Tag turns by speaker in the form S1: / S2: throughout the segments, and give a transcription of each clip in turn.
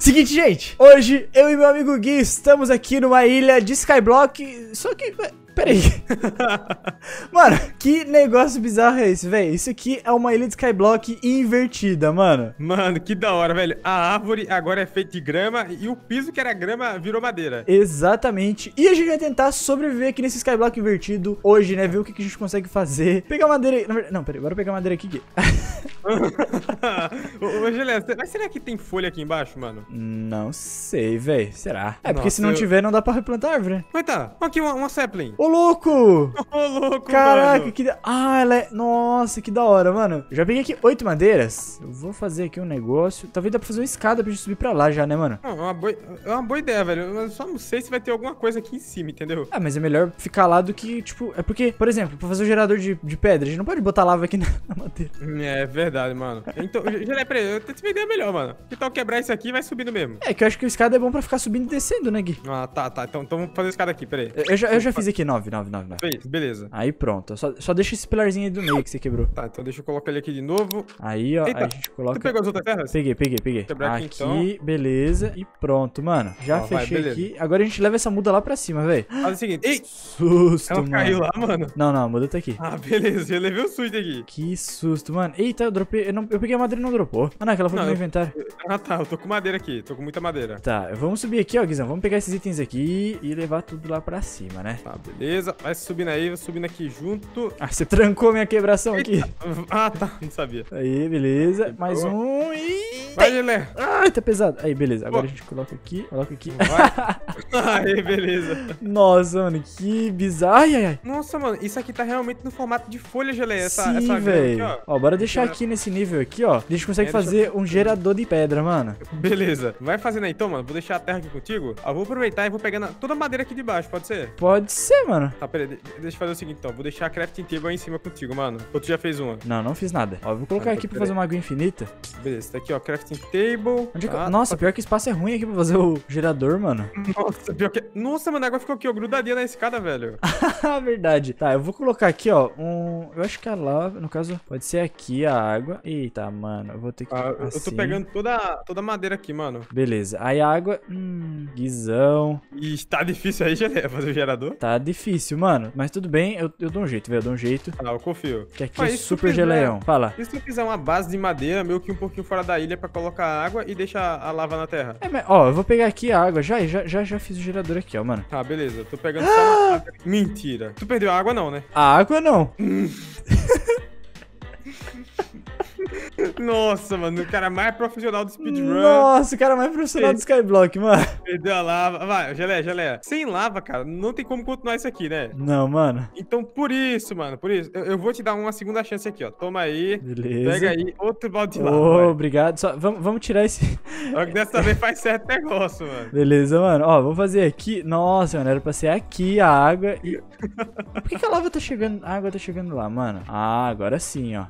S1: Seguinte, gente, hoje eu e meu amigo Gui estamos aqui numa ilha de Skyblock, só
S2: que... Peraí.
S1: mano, que negócio bizarro é esse, velho? Isso aqui é uma ilha de Skyblock invertida, mano.
S2: Mano, que da hora, velho. A árvore agora é feita de grama e o piso que era grama virou madeira.
S1: Exatamente. E a gente vai tentar sobreviver aqui nesse Skyblock invertido hoje, né? Ver o que a gente consegue fazer. Pegar madeira... Não, peraí. Bora pegar madeira aqui, Gui.
S2: Ô, Juliano, mas será que tem folha aqui embaixo, mano? Não sei, velho. Será? É, Nossa, porque se não eu... tiver,
S1: não dá pra replantar a árvore. Né? Mas tá, aqui uma, uma sapling. Ô, louco! Ô, louco, Caraca, mano. que da... Ah, ela é... Nossa, que da hora, mano. já peguei aqui oito madeiras. Eu vou fazer aqui um negócio. Talvez dá pra fazer uma escada pra gente subir pra lá já, né, mano?
S2: Não, é uma boa, é uma boa ideia, velho. Eu só não sei se vai ter alguma coisa aqui em cima, entendeu? Ah, mas é
S1: melhor ficar lá do que, tipo... É porque, por exemplo, pra fazer um gerador de, de pedra, a gente não pode botar lava aqui na, na
S2: madeira. É, velho verdade, mano. Então, Jané, peraí, eu tento vender melhor, mano. então quebrar isso aqui vai subindo mesmo? É, que eu acho que o escada é bom pra ficar subindo e descendo, né, Gui? Ah, tá, tá. Então, então vamos fazer o escada aqui, peraí. Eu, eu já, eu já
S1: fiz aqui 9, 9, 9, 9.
S2: Fez, beleza.
S1: Aí pronto. Só, só deixa esse pilarzinho aí do meio que você quebrou. Tá, então deixa eu
S2: colocar ele aqui de novo. Aí, ó, Eita, aí a gente coloca... Tu pegou as outras terras? Peguei, peguei, peguei. Quebrar aqui, aqui então.
S1: beleza. E pronto, mano. Já ah, fechei vai, aqui. Agora a gente leva essa muda lá pra cima,
S2: velho. Faz o seguinte. Ei!
S1: Susto, Ela mano. caiu lá, mano? Não, não, a muda tá aqui. Ah, beleza.
S2: Eu levei o susto aqui. Que susto,
S1: mano. Eita, eu dropei. Eu, não, eu peguei a madeira e não dropou. Ah, não, aquela foi não, no meu inventário. ah, tá. Eu tô com madeira aqui. Tô com muita madeira. Tá, vamos subir aqui, ó, Guizão. Vamos pegar esses itens aqui e levar tudo lá pra cima, né? Tá,
S2: beleza. Vai subindo aí, subindo aqui junto.
S1: Ah, você trancou minha quebração Eita. aqui. Ah, tá. Não sabia. Aí, beleza. Quebrou. Mais um e... Vai, Lelé. Ai, tá pesado. Aí, beleza. Agora Pô. a gente coloca aqui, coloca aqui. Vai. aí, beleza. Nossa, mano, que bizarro. Ai, ai, ai.
S2: Nossa, mano, isso aqui tá realmente no formato de folha, Geleia. Essa, Sim, essa velho. Ó.
S1: ó, bora deixar aqui nesse nível aqui, ó, a gente consegue é, fazer eu... um gerador de pedra, mano. Beleza.
S2: Vai fazendo aí, então, mano. Vou deixar a terra aqui contigo. Eu vou aproveitar e vou pegando toda a madeira aqui de baixo, pode ser?
S1: Pode ser,
S2: mano. Tá, peraí. Deixa eu fazer o seguinte, então. Vou deixar a crafting table aí em cima contigo, mano. Ou tu já fez uma? Não, não fiz nada. Ó, vou colocar ah, aqui pra fazer uma
S1: água infinita.
S2: Beleza, tá aqui, ó. Crafting table. É que... ah,
S1: Nossa, pior que espaço é ruim aqui pra fazer o gerador, mano.
S2: Nossa, pior que... Nossa, mano, a água ficou aqui, ó, grudadinha na escada, velho.
S1: verdade. Tá, eu vou colocar aqui, ó, um... Eu acho que é lá, no caso, pode ser aqui a água água. Eita, mano, eu vou ter que. Ah, assim. Eu tô assim. pegando
S2: toda, toda a madeira aqui, mano.
S1: Beleza. Aí água. Hum, guizão. E tá difícil aí, fazer o gerador? Tá difícil, mano. Mas tudo bem, eu, eu dou um jeito, velho. Eu dou um jeito. Ah, eu confio. Que aqui Mas ah, é super fizer, Fala.
S2: E se tu fizer uma base de madeira, meio que um pouquinho fora da ilha pra colocar água e deixar a lava na terra? É, mas,
S1: ó, eu vou pegar aqui a água. Já, já, já, já fiz o gerador aqui, ó, mano.
S2: Tá, beleza. tô pegando ah! só uma... Ah! Mentira. Tu perdeu a água, não, né?
S1: A água não.
S2: Nossa, mano, o cara mais profissional do speedrun. Nossa, o cara mais profissional do
S1: Skyblock, mano.
S2: Perdeu a lava. Vai, geleia, geleia. Sem lava, cara, não tem como continuar isso aqui, né?
S1: Não, mano.
S2: Então, por isso, mano, por isso, eu, eu vou te dar uma segunda chance aqui, ó. Toma aí. Beleza. Pega aí outro balde de lava.
S1: Oh, obrigado. Só, vamos, vamos tirar esse...
S2: Só que dessa vez faz certo negócio, mano.
S1: Beleza, mano. Ó, vamos fazer aqui. Nossa, mano, era pra ser aqui a água e... Por que, que a lava tá chegando... A água tá chegando lá, mano? Ah, agora sim, ó.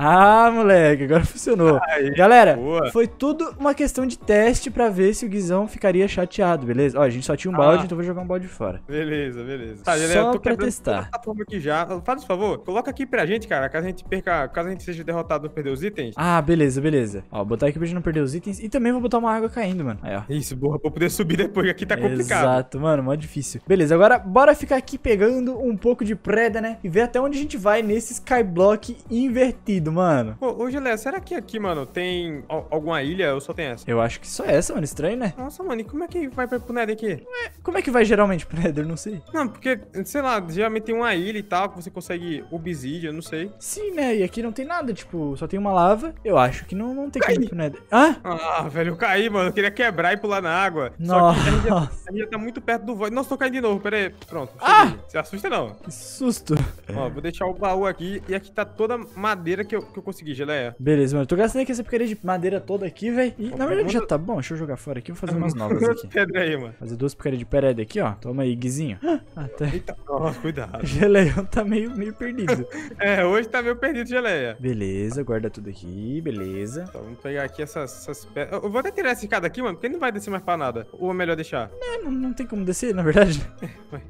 S1: Ah, moleque, agora funcionou. Galera, boa. foi tudo uma questão de teste para ver se o Guizão ficaria chateado, beleza? Ó, a gente só tinha um ah. balde, então vou jogar um balde fora.
S2: Beleza, beleza. Tá, só eu tô pra testar. A forma aqui já. Faz o um favor, coloca aqui pra gente, cara, caso a gente perca, caso a gente seja derrotado ou perder os itens.
S1: Ah, beleza, beleza. Ó, botar aqui pra gente não perder os itens e também vou botar uma água caindo, mano. Aí, ó. Isso, boa, pra poder subir depois,
S2: aqui tá complicado. Exato,
S1: mano, mó difícil. Beleza, agora bora ficar aqui pegando um pouco de preda, né? E ver até onde a gente vai nesse skyblock invertido doido, mano.
S2: Ô, ô, Gelé, será que aqui, mano, tem alguma ilha ou só tem essa? Eu acho que só
S1: essa, mano. Estranho, né? Nossa, mano,
S2: e como é que vai
S1: pro Nether aqui? É, como é que vai geralmente pro Nether? Não sei.
S2: Não, porque, sei lá, geralmente tem uma ilha e tal, que você consegue obsidian, não sei. Sim,
S1: né? E aqui não tem nada, tipo, só tem uma lava. Eu acho que não, não tem caí. como ir pro Nether. Hã?
S2: Ah? ah, velho, eu caí, mano. Eu queria quebrar e pular na água. Nossa. Só que a ilha já, tá muito perto do void. Nossa, tô caindo de novo, pera aí. Pronto. Ah! Se assusta não. Que
S1: susto.
S2: É. Ó, vou deixar o baú aqui. E aqui tá toda madeira que eu, que eu consegui, geleia.
S1: Beleza, mano. tô gastando aqui essa picareta de madeira toda aqui, velho. E na verdade já tá bom. Deixa eu jogar fora aqui. Vou fazer umas novas aqui. pedra é aí, mano. Fazer duas porcarias de pedra aqui, ó. Toma aí, guizinho.
S2: Até. Ah, tá. Eita, nossa, cuidado. geleia tá meio, meio perdido. é, hoje tá meio perdido, geleia. Beleza, guarda tudo aqui. Beleza. Então vamos pegar aqui essas, essas pedras. Eu vou até tirar esse escada aqui, mano, porque não vai descer mais pra nada. Ou é melhor deixar? Não,
S1: é, não, não tem como descer, na verdade.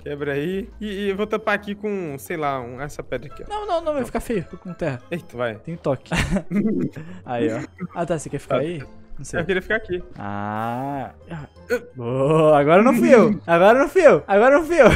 S2: Quebra aí. E, e eu vou tampar aqui com, sei lá, um essa pedra aqui, ó. Não, não, não, vai ficar
S1: feio. Tô com terra.
S2: Eita, vai. Tem toque. aí, ó. Ah, tá, você quer ficar aí? Não sei. Eu queria ficar aqui.
S1: Ah. ah. agora não fui eu. Agora não fui eu. Agora não fui eu.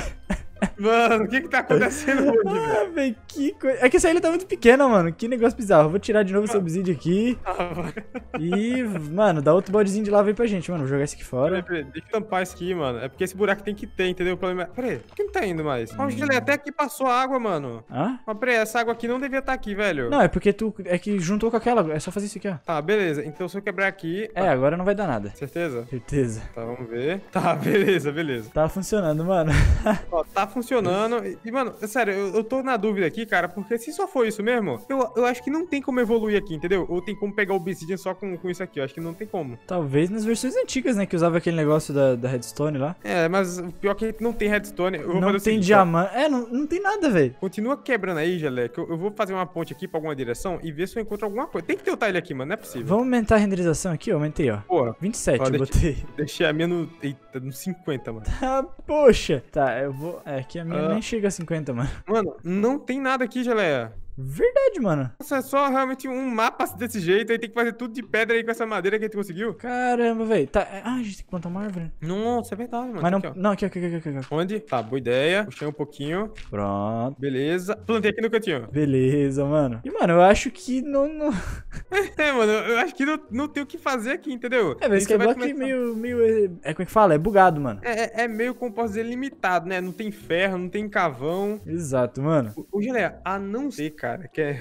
S1: Mano, o que que tá acontecendo ah, hoje, ah, velho? Que co... É que essa ilha tá muito pequena, mano. Que negócio bizarro. Eu vou tirar de novo esse ah. obsidian aqui. Ah, e, mano, dá outro bodezinho de lava aí pra gente, mano. Vou jogar esse aqui fora.
S2: Peraí, deixa eu tampar isso aqui, mano. É porque esse buraco tem que ter, entendeu? O problema é... Peraí, por que não tá indo mais? Hum. Geleia, é? até aqui passou água, mano. Hã? Ah? Mas peraí, essa água aqui não devia estar tá aqui, velho. Não, é porque
S1: tu... É que juntou com aquela. É só fazer isso aqui, ó.
S2: Tá, beleza. Então se eu quebrar aqui... É, agora não vai dar nada. Certeza? Certeza. Tá, vamos ver. Tá, beleza,
S1: beleza. Tá funcionando, mano.
S2: ó, tá funcionando funcionando. E, mano, é sério, eu, eu tô na dúvida aqui, cara, porque se só for isso mesmo, eu, eu acho que não tem como evoluir aqui, entendeu? Ou tem como pegar o Obsidian só com, com isso aqui, eu acho que não tem como. Talvez nas versões
S1: antigas, né, que usava aquele negócio da, da redstone lá.
S2: É, mas o pior é que não tem redstone. não tem seguinte, diamante. Ó. É, não, não tem nada, velho. Continua quebrando aí, Gelé, que eu, eu, vou fazer uma ponte aqui pra alguma direção e ver se eu encontro alguma coisa. Tem que ter o tile aqui, mano, não é possível.
S1: Vamos aumentar a renderização aqui, eu aumentei, ó.
S2: 27 ó, eu deixei, botei. Deixei a minha eita, no 50, mano.
S1: Tá, poxa. Tá, eu vou... É, aqui Aqui a
S2: minha uh, nem chega
S1: a 50, mano.
S2: Mano, não tem nada aqui, geleia. Verdade, mano. Nossa, é só realmente um mapa desse jeito, aí tem que fazer tudo de pedra aí com essa madeira que a gente conseguiu. Caramba, velho. Tá... É, ah, a gente tem que plantar uma árvore. Né? Nossa, é verdade, mano. Mas não... Aqui, não, aqui, aqui, aqui, aqui, Onde? Tá, boa ideia. Puxei um pouquinho. Pronto. Beleza. Plantei aqui no cantinho.
S1: Beleza, mano. E, mano, eu acho
S2: que não... não... é, mano, eu acho que não, não tem o que fazer aqui, entendeu? É, mas esse bloco é começar... é
S1: meio, meio... É, é como é que fala? É bugado, mano.
S2: É, é, é meio, como posso dizer, limitado, né? Não tem ferro, não tem cavão. Exato, mano. Ô, Geleia, a não ser, cara. Que é...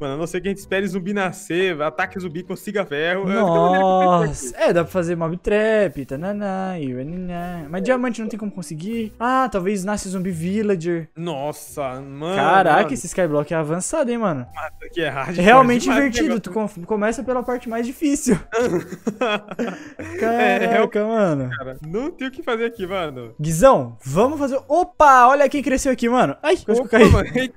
S2: Mano, a não ser que a gente espere zumbi nascer, ataque zumbi, consiga ferro. É Nossa,
S1: é, dá pra fazer mob trap, tananá, iuananá. Né, né. Mas diamante não tem como conseguir. Ah, talvez nasce zumbi villager.
S2: Nossa, mano. Caraca, mano. esse
S1: Skyblock é avançado, hein, mano.
S2: Nossa, que é Realmente é invertido.
S1: Tu começa pela parte mais difícil.
S2: É, Caraca, é, mano. Cara, não tem o que fazer aqui, mano.
S1: Guizão, vamos fazer... Opa, olha quem cresceu aqui, mano. Ai, coisa que eu caí.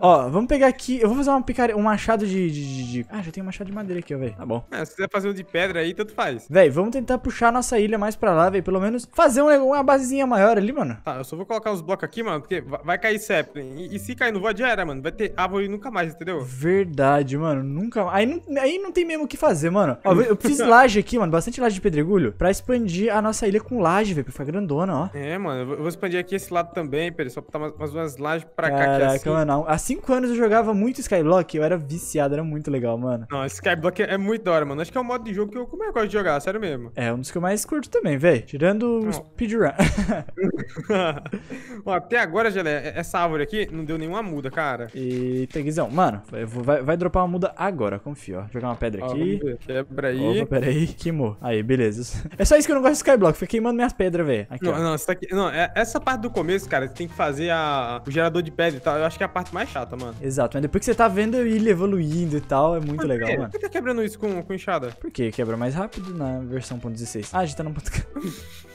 S1: Ó, vamos pegar pegar aqui. Eu vou fazer uma picare um machado de, de, de, Ah, já tem um machado de madeira aqui, ó, velho. Tá bom.
S2: É, se quiser fazer um de pedra aí, tanto faz. Véi, vamos tentar
S1: puxar a nossa ilha mais pra lá, velho. Pelo menos fazer um, uma basezinha maior ali, mano.
S2: Tá, eu só vou colocar uns blocos aqui, mano, porque vai cair sempre E, e, se cair no void já era, mano. Vai ter árvore nunca mais, entendeu?
S1: Verdade, mano. Nunca mais. Aí não, aí não tem mesmo o que fazer, mano. Ó, eu fiz laje aqui, mano. Bastante laje de pedregulho. Pra expandir a nossa ilha com laje, velho. Pra ficar grandona, ó.
S2: É, mano. Eu vou expandir aqui esse lado também, Pedro. Só botar umas, umas lajes pra é Caraca, cá aqui assim. Mano,
S1: há cinco anos eu jogava muito Skyblock, eu era viciado, era muito legal, mano.
S2: Não, Skyblock é muito da hora, mano. Acho que é um modo de jogo que eu como é que gosto de jogar, sério mesmo. É
S1: um dos que eu mais curto também, velho. Tirando o speedrun.
S2: até agora, Gelé, é, essa árvore aqui não deu nenhuma muda, cara. Eita, Guizão. Mano, vai vai, vai dropar
S1: uma muda agora, confio, ó. Vou jogar uma pedra aqui. Ó,
S2: Quebra aí. Opa, pera aí.
S1: Queimou. Aí, beleza. É só isso que eu não gosto de Skyblock. Fiquei queimando minhas pedras, velho. Não, ó.
S2: não, tá... não, é, essa parte do começo, cara, você tem que fazer a... o gerador de pedra e tal. Eu acho que é a parte mais chata, mano. Exato.
S1: Exato, mas depois que você tá vendo ele evoluindo e tal, é muito Por legal, mano. Por que
S2: tá quebrando isso com, com enxada?
S1: Porque quebra mais rápido na versão 1.16.
S2: Ah, a gente tá no ponto...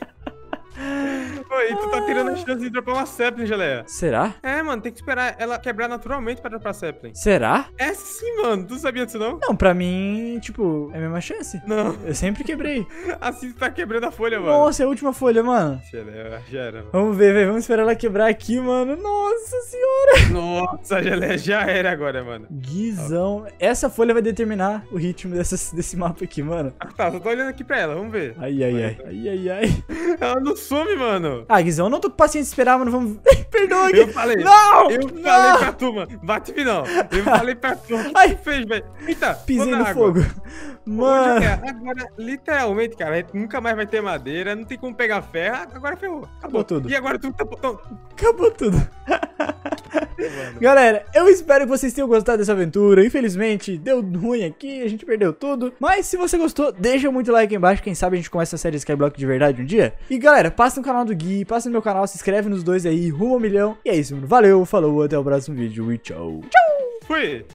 S2: aí tu tá tirando a ah. chance de dropar uma Zeppelin, Geleia. Será? É, mano, tem que esperar ela quebrar naturalmente pra dropar Zeppelin. Será? É sim,
S1: mano. Tu sabia disso, não? Não, pra mim, tipo, é a mesma chance. Não. Eu sempre quebrei. assim
S2: tu tá quebrando a folha, mano. Nossa,
S1: é a última folha, mano.
S2: Geleia, já era, mano.
S1: Vamos ver, velho. Vamos esperar ela quebrar aqui, mano.
S2: Nossa senhora. Nossa, Geleia, já era agora, mano. Guizão.
S1: Essa folha vai determinar o ritmo dessas, desse mapa aqui, mano. Ah,
S2: tá, só tô olhando aqui pra ela. Vamos ver. Ai, ai, ai. Ai, ai, ai. Ela não some, mano.
S1: Ah, lá, Guizão. Eu não tô com paciência de esperar, mano. Vamos.
S2: Perdoa, aqui. Eu falei. Não! Eu não! falei pra tu, mano. Bate me não. Eu falei pra tu. O que Ai. fez, velho? Eita, pisei no água. fogo. É? Mano. Agora, literalmente, cara, a gente nunca mais vai ter madeira. Não tem como pegar ferro. Agora ferrou. Acabou, Acabou tudo. E agora tu tá. Acabou tudo.
S1: mano. Galera, eu espero que vocês tenham gostado dessa aventura. Infelizmente, deu ruim aqui, a gente perdeu tudo. Mas se você gostou, deixa muito like aí embaixo. Quem sabe a gente começa a série Skyblock de verdade um dia. E galera, passa no canal do Gui, passa no meu canal, se inscreve nos dois aí, rumo ao milhão. E é isso, mano. Valeu, falou, até o próximo vídeo e tchau. Tchau!
S2: Fui!